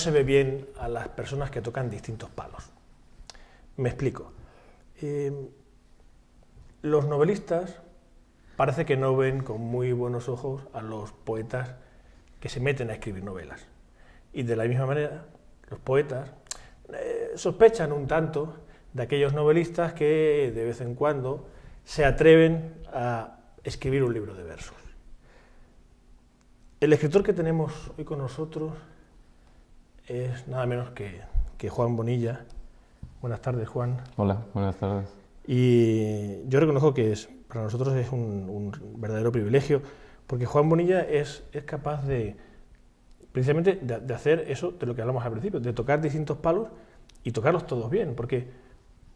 se ve bien a las personas que tocan distintos palos. Me explico. Eh, los novelistas parece que no ven con muy buenos ojos a los poetas que se meten a escribir novelas. Y de la misma manera, los poetas eh, sospechan un tanto de aquellos novelistas que de vez en cuando se atreven a escribir un libro de versos. El escritor que tenemos hoy con nosotros es nada menos que, que, Juan Bonilla. Buenas tardes, Juan. Hola, buenas tardes. Y yo reconozco que es, para nosotros es un, verdadero privilegio, porque Juan Bonilla es, es capaz de, precisamente, de, hacer eso de lo que hablamos al principio, de tocar distintos palos y tocarlos todos bien, porque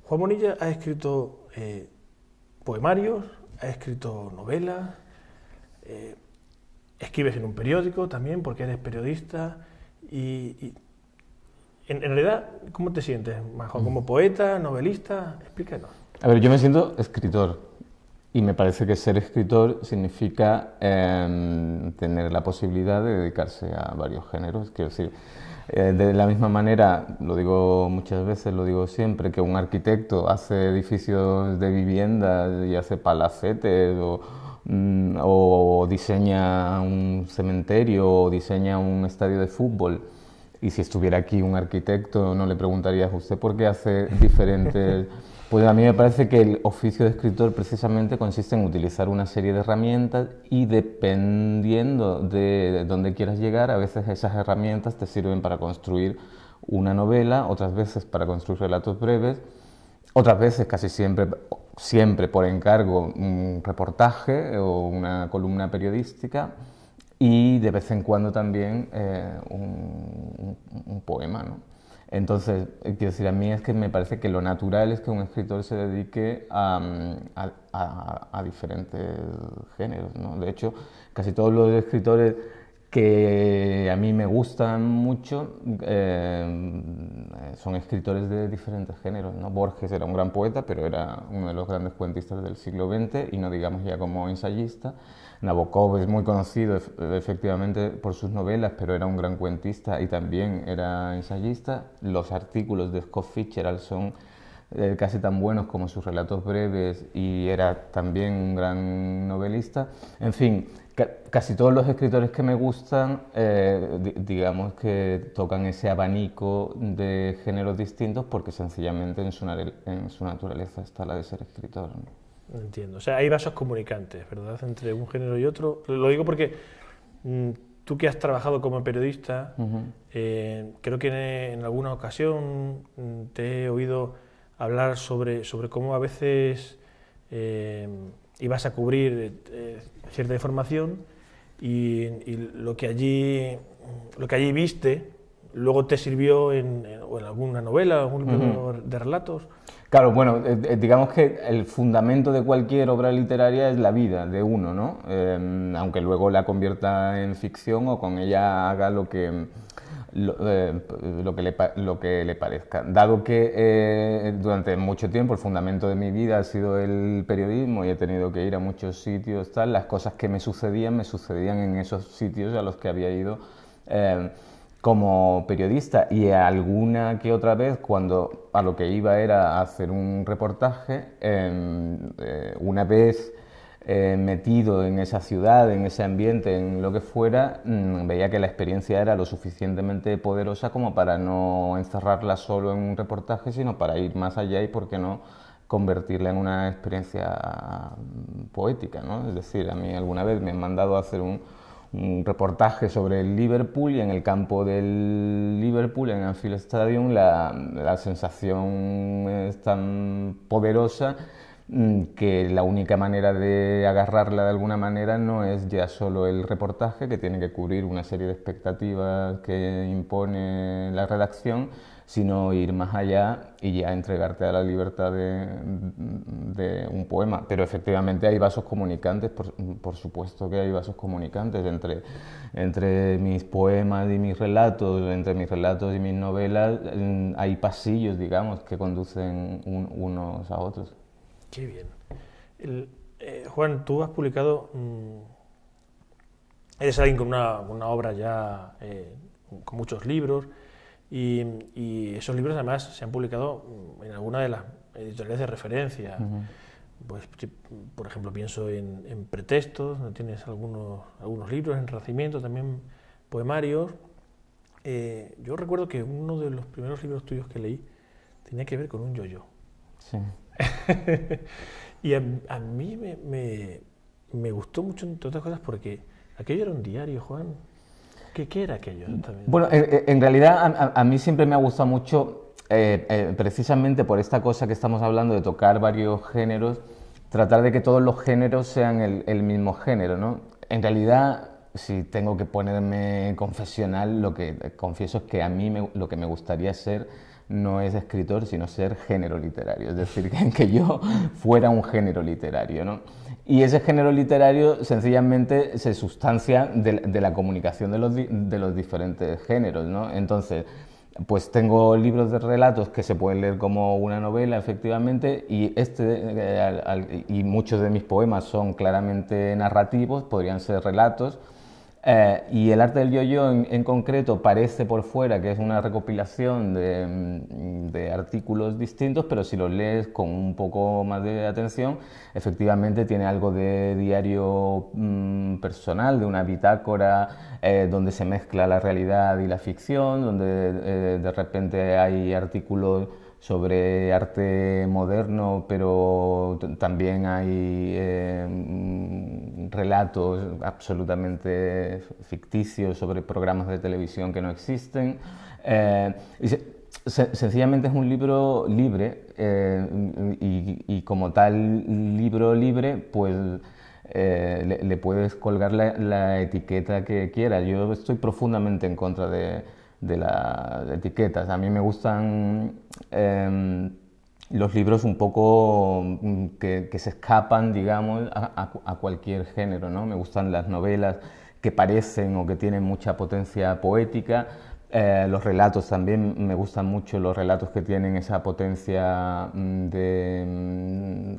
Juan Bonilla ha escrito eh, poemarios, ha escrito novelas, eh, escribes en un periódico también, porque eres periodista, y, en, realidad, ¿cómo te sientes, Majo? ¿Como mm. poeta, novelista? Explícanos. A ver, yo me siento escritor. Y me parece que ser escritor significa em, tener la posibilidad de dedicarse a varios géneros. Quiero decir, eh, de la misma manera, lo digo muchas veces, lo digo siempre, que un arquitecto hace edificios de vivienda y hace palacetes o, Mm, o diseña un cementerio o diseña un estadio de fútbol. Y si estuviera aquí un arquitecto, no le preguntaría a usted por qué hace diferente. pues a mí me parece que el oficio de escritor precisamente consiste en utilizar una serie de herramientas y dependiendo de dónde quieras llegar, a veces esas herramientas te sirven para construir una novela, otras veces para construir relatos breves, otras veces casi siempre siempre por encargo un reportaje o una columna periodística y de vez en cuando también eh, un, poema. ¿no? Entonces, eh, quiero decir, a mí es que me parece que lo natural es que un escritor se dedique a, mm, diferentes géneros. De hecho, casi todos los escritores que a mí me gustan mucho eh, son escritores de diferentes géneros. ¿no? Borges era un gran poeta, pero era uno de los grandes cuentistas del siglo XX y no digamos ya como ensayista. Nabokov es muy conocido efectivamente por sus novelas, pero era un gran cuentista y también era ensayista. Los artículos de Scott Fitzgerald son eh, casi tan buenos como sus relatos breves y era también un gran novelista. En fin, Casi todos los escritores que me gustan, eh, digamos que tocan ese abanico de géneros distintos porque sencillamente en su, en su naturaleza está la de ser escritor. Entiendo. O sea, hay vasos comunicantes, ¿verdad? Entre un género y otro. Lo digo porque mm, tú que has trabajado como periodista, eh, creo que en, alguna ocasión mm, te he oído hablar sobre, sobre cómo a veces... Eh, y vas a cubrir eh, eh, cierta información y, lo, que allí, lo que allí viste luego te sirvió en, alguna novela, algún libro de relatos. Claro, bueno, eh, digamos que el fundamento de cualquier obra literaria es la vida de uno, ¿no? aunque luego la convierta en ficción o con ella haga lo que eh, lo, que, le, lo que le parezca. Dado que eh, durante mucho tiempo el fundamento de mi vida ha sido el periodismo y he tenido que ir a muchos sitios, tal, las cosas que me sucedían me sucedían en esos sitios a los que había ido. Eh, como periodista y alguna que otra vez cuando a lo que iba era a hacer un reportaje, una vez eh, metido en esa ciudad, en ese ambiente, en lo que fuera, mm, veía que la experiencia era lo suficientemente poderosa como para no encerrarla solo en un reportaje, sino para ir más allá y, por qué no, convertirla en una experiencia mm, poética. Es decir, a mí alguna vez me han mandado a hacer un, reportaje sobre el Liverpool y en el campo del Liverpool, en Anfield Stadium, la sensación es tan poderosa Mm, que la única manera de agarrarla de alguna manera no es ya solo el reportaje, que tiene que cubrir una serie de expectativas que impone la redacción, sino ir más allá y ya entregarte a la libertad de, un poema. Pero efectivamente hay vasos comunicantes, por, supuesto que hay vasos comunicantes entre, mis poemas y mis relatos, entre mis relatos y mis novelas, mm, hay pasillos, digamos, que conducen unos a otros. Qué bien. Eh, Juan, tú has publicado. Mm, eres alguien con una, obra ya. Eh, con muchos libros. Y, esos libros además se han publicado mm, en alguna de las editoriales de referencia. Pues, por ejemplo, pienso en, pretextos, tienes algunos, algunos libros, en Racimiento, también poemarios. Eh, yo recuerdo que uno de los primeros libros tuyos que leí tenía que ver con un yoyo. yo Sí. y a, mí me, me, gustó mucho, entre otras cosas, porque aquello era un diario, Juan. ¿Qué, era aquello? También? Bueno, en, realidad a, mí siempre me ha gustado mucho, eh, eh, precisamente por esta cosa que estamos hablando de tocar varios géneros, tratar de que todos los géneros sean el, mismo género, ¿no? En realidad si tengo que ponerme confesional, lo que eh, confieso es que a mí lo que me gustaría ser no es escritor, sino ser género literario, es decir, que, yo fuera un género literario. ¿no? Y ese género literario sencillamente se sustancia de, la comunicación de los, de los diferentes géneros. ¿no? Entonces, pues tengo libros de relatos que se pueden leer como una novela, efectivamente, y, este, eh, y muchos de mis poemas son claramente narrativos, podrían ser relatos eh, y el arte del yo-yo en, concreto parece por fuera que es una recopilación mm, de, artículos distintos, pero si lo lees con un poco más de atención, efectivamente tiene algo de diario mm, personal, de una bitácora, eh, donde se mezcla la realidad y la ficción, donde eh, de repente hay artículos sobre arte moderno, pero también hay eh, mm, relatos absolutamente ficticios sobre programas de televisión que no existen. Eh, sencillamente es un libro libre eh, y, como tal libro libre, pues le, puedes colgar la, la etiqueta que quieras. Yo estoy profundamente en contra de, de las etiquetas. A mí me gustan em, los libros un poco mm, que, se escapan, digamos, a, a, cualquier género, ¿no? Me gustan las novelas que parecen o que tienen mucha potencia poética, eh, los relatos también me gustan mucho los relatos que tienen esa potencia mm, mm,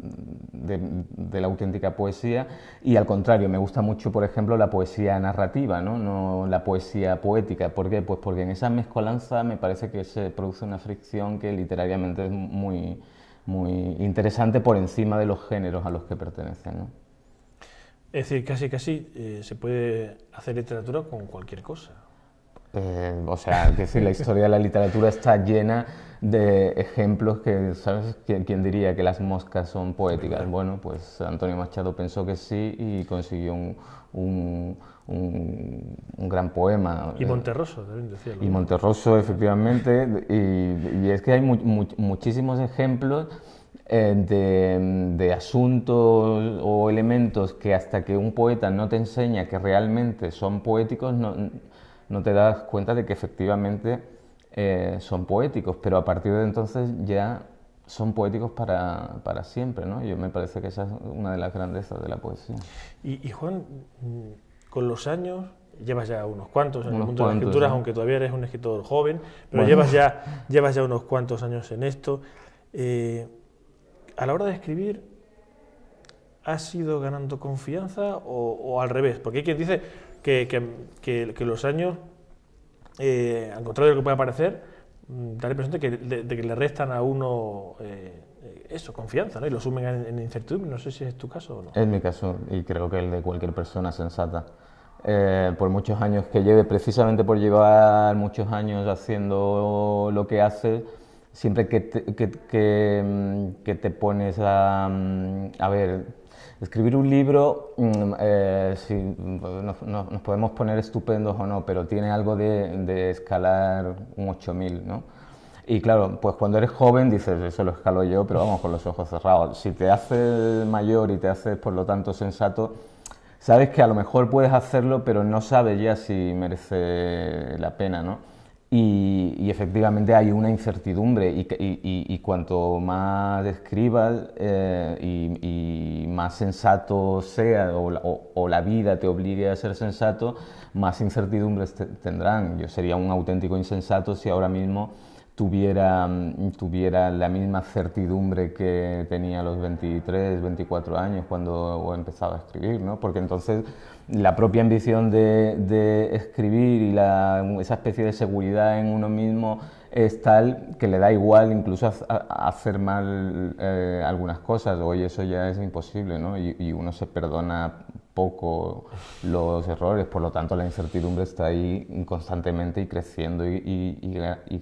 de, la auténtica poesía y al contrario me gusta mucho por ejemplo la poesía narrativa no, no la poesía poética ¿por qué? pues porque en esa mezcolanza me parece que se produce una fricción que literariamente es muy muy interesante por encima de los géneros a los que pertenecen es decir casi casi eh, se puede hacer literatura con cualquier cosa eh, o sea, que si la historia de la literatura está llena de ejemplos que, ¿sabes? ¿Quién, diría que las moscas son poéticas? Bueno, pues Antonio Machado pensó que sí y consiguió un, gran poema. Y Monterroso, Y Monterroso, efectivamente. Y, es que hay muchísimos ejemplos. Eh, de, de, asuntos o elementos que hasta que un poeta no te enseña que realmente son poéticos, no, no te das cuenta de que efectivamente eh, son poéticos, pero a partir de entonces ya son poéticos para, siempre, ¿no? Yo me parece que esa es una de las grandezas de la poesía. Y, Juan, mm, con los años, llevas ya unos cuantos en el mundo de escrituras, aunque todavía eres un escritor joven, pero llevas, ya, llevas ya unos cuantos años en esto. Eh, a la hora de escribir, ¿has ido ganando confianza o, o al revés? Porque hay quien dice, que, que, que, los años, eh, al contrario de lo que puede parecer, da la impresión de que, le restan a uno eh, eso, confianza, ¿no? Y lo sumen en, incertidumbre. No sé si es tu caso o no. Es mi caso, y creo que el de cualquier persona sensata. Eh, por muchos años que lleve, precisamente por llevar muchos años haciendo lo que hace, siempre que te, que, mm, te pones a, mm, a ver, escribir un libro, mm, eh, si, nos, podemos poner estupendos o no, pero tiene algo de, de escalar un 8000, ¿no? Y claro, pues cuando eres joven dices, eso lo escalo yo, pero vamos con los ojos cerrados. Si te haces mayor y te haces, por lo tanto, sensato, sabes que a lo mejor puedes hacerlo, pero no sabes ya si merece la pena, ¿no? Y, efectivamente hay una incertidumbre y, cuanto más describas eh, y, más sensato sea o, la vida te obligue a ser sensato, más incertidumbres tendrán. Yo sería un auténtico insensato si ahora mismo tuviera, tuviera la misma certidumbre que tenía a los 23, 24 años cuando empezaba a escribir, ¿no? Porque entonces la propia ambición de, de escribir y esa especie de seguridad en uno mismo es tal que le da igual incluso hacer mal eh, algunas cosas, hoy eso ya es imposible, ¿no? Y, y uno se perdona poco los errores, por lo tanto la incertidumbre está ahí constantemente y creciendo y,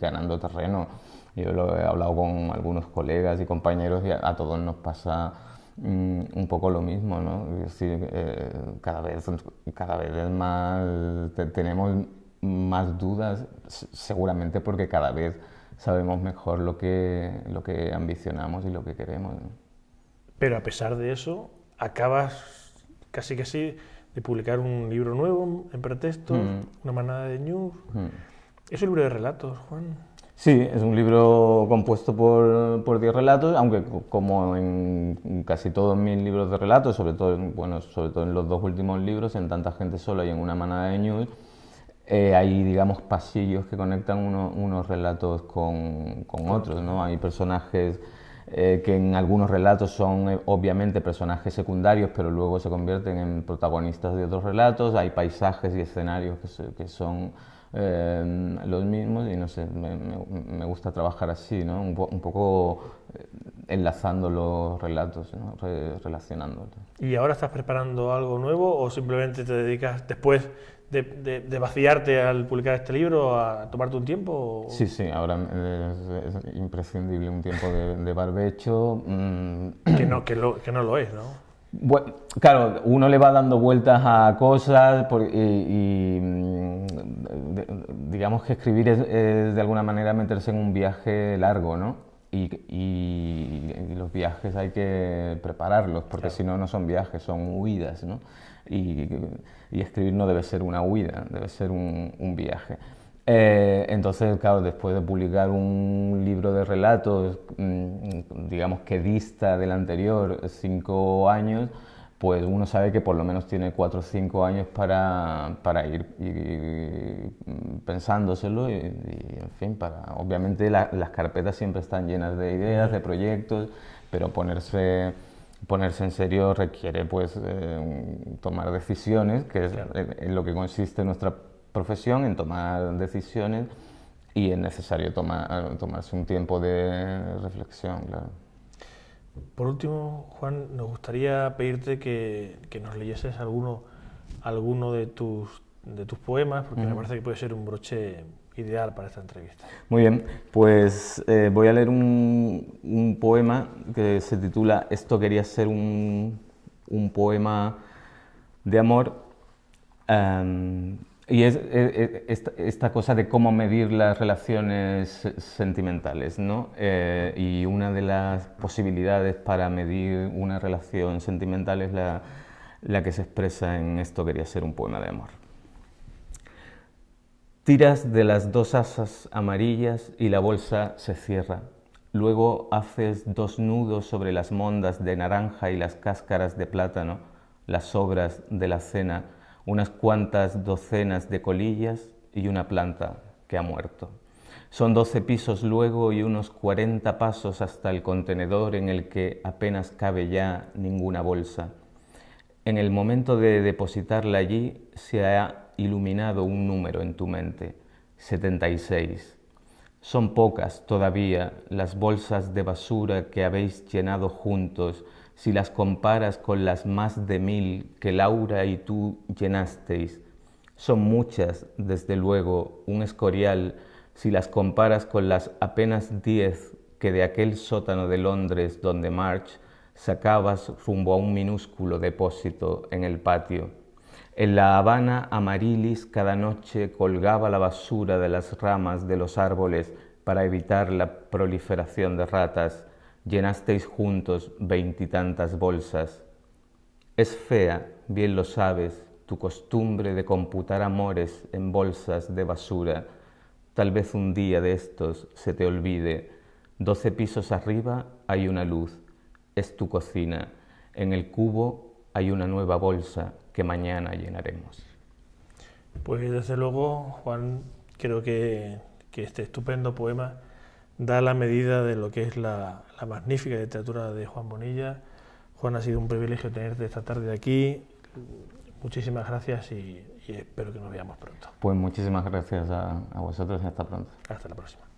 ganando terreno. Yo lo he hablado con algunos colegas y compañeros y a, todos nos pasa mm, un poco lo mismo, ¿no? Eh, cada, vez, cada vez más, tenemos más dudas, seguramente porque cada vez sabemos mejor lo que, lo que ambicionamos y lo que queremos. Pero a pesar de eso, acabas casi casi de publicar un libro nuevo en pretexto, mm. una manada de news. Mm. Es un libro de relatos, Juan. Sí, es un libro compuesto por, por 10 relatos, aunque como en casi todos mis libros de relatos, sobre todo, en, bueno, sobre todo en los dos últimos libros, en Tanta Gente Sola y en Una Manada de News, eh, hay, digamos, pasillos que conectan unos relatos con, con otros, ¿no? Hay personajes eh, que en algunos relatos son eh, obviamente personajes secundarios, pero luego se convierten en protagonistas de otros relatos, hay paisajes y escenarios que, son eh, los mismos y no sé, me, gusta trabajar así, ¿no? Un, un poco enlazando los relatos, ¿no? ¿Y ahora estás preparando algo nuevo o simplemente te dedicas después de, vaciarte al publicar este libro a tomarte un tiempo? Sí, sí, ahora es, imprescindible un tiempo de, barbecho. Mm. que, no, que, lo, no lo es, ¿no? Bueno, claro, uno le va dando vueltas a cosas y, mm, digamos que escribir es, de alguna manera meterse en un viaje largo, ¿no? Y, los viajes hay que prepararlos, porque si no, no son viajes, son huidas, ¿no? Y, escribir no debe ser una huida, debe ser un, viaje. Eh, entonces, claro, después de publicar un libro de relatos, mm, digamos que dista del anterior cinco años, pues uno sabe que por lo menos tiene cuatro o cinco años para, ir, mm, pensándoselo y, en fin, para, obviamente las carpetas siempre están llenas de ideas, de proyectos, pero ponerse, ponerse en serio requiere pues eh, tomar decisiones, que es eh, lo que consiste nuestra profesión, en tomar decisiones y es necesario tomar, eh, tomarse un tiempo de reflexión, por último, Juan, nos gustaría pedirte que, nos leyeses alguno, alguno de, tus, de tus poemas, porque me parece que puede ser un broche ideal para esta entrevista. Muy bien, pues eh, voy a leer un, un, poema que se titula Esto quería ser un, un poema de amor. Em, y es, e, e, esta, cosa de cómo medir las relaciones sentimentales, ¿no? Eh, y una de las posibilidades para medir una relación sentimental es la, la que se expresa en esto quería ser un poema de amor. Tiras de las dos asas amarillas y la bolsa se cierra. Luego haces dos nudos sobre las mondas de naranja y las cáscaras de plátano, las sobras de la cena unas cuantas docenas de colillas y una planta que ha muerto. Son doce pisos luego y unos cuarenta pasos hasta el contenedor en el que apenas cabe ya ninguna bolsa. En el momento de depositarla allí se ha iluminado un número en tu mente, 76. Son pocas todavía las bolsas de basura que habéis llenado juntos si las comparas con las más de mil que Laura y tú llenasteis. Son muchas, desde luego, un escorial, si las comparas con las apenas diez que de aquel sótano de Londres donde March sacabas rumbo a un minúsculo depósito en el patio. En La Habana, Amarilis cada noche colgaba la basura de las ramas de los árboles para evitar la proliferación de ratas llenasteis juntos veintitantas bolsas. Es fea, bien lo sabes, tu costumbre de computar amores en bolsas de basura. Tal vez un día de estos se te olvide. Doce pisos arriba hay una luz, es tu cocina. En el cubo hay una nueva bolsa que mañana llenaremos. Pues desde luego, Juan, creo que, que este estupendo poema da la medida de lo que es la, magnífica literatura de Juan Bonilla. Juan, ha sido un privilegio tenerte esta tarde aquí. Muchísimas gracias y, espero que nos veamos pronto. Pues muchísimas gracias a, a vosotros y hasta pronto. Hasta la próxima.